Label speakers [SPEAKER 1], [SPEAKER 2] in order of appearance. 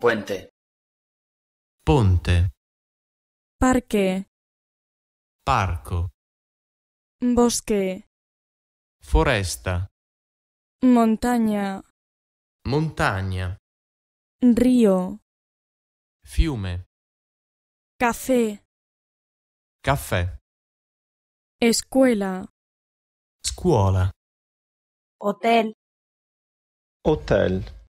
[SPEAKER 1] puente, ponte, parque, parco, bosque, foresta, montaña, Montaña. río, fiume, café, Café. escuela, scuola, hotel, hotel.